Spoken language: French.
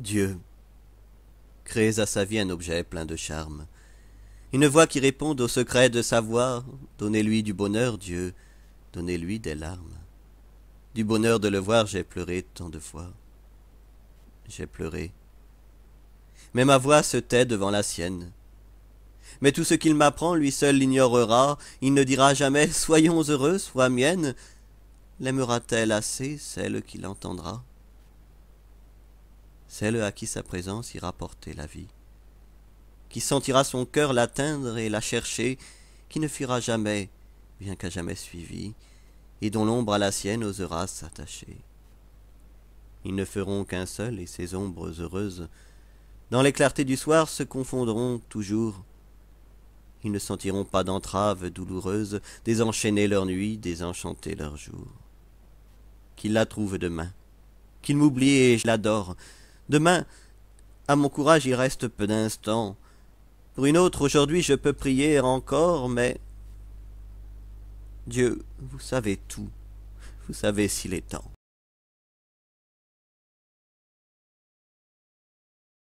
Dieu. Créez à sa vie un objet plein de charme. Une voix qui réponde au secret de savoir. Donnez-lui du bonheur, Dieu. Donnez-lui des larmes. Du bonheur de le voir, j'ai pleuré tant de fois. J'ai pleuré. Mais ma voix se tait devant la sienne. Mais tout ce qu'il m'apprend, lui seul l'ignorera. Il ne dira jamais Soyons heureux, sois mienne. L'aimera-t-elle assez, celle qui l'entendra celle à qui sa présence ira porter la vie, qui sentira son cœur l'atteindre et la chercher, qui ne fuira jamais, bien qu'à jamais suivi, et dont l'ombre à la sienne osera s'attacher. Ils ne feront qu'un seul, et ces ombres heureuses, dans les clartés du soir, se confondront toujours. Ils ne sentiront pas d'entrave douloureuse, désenchaîner leur nuit, désenchanter leur jour. Qu'ils la trouve demain, qu'ils m'oublient et je l'adore, Demain, à mon courage il reste peu d'instants. Pour une autre, aujourd'hui je peux prier encore, mais... Dieu, vous savez tout. Vous savez s'il est temps.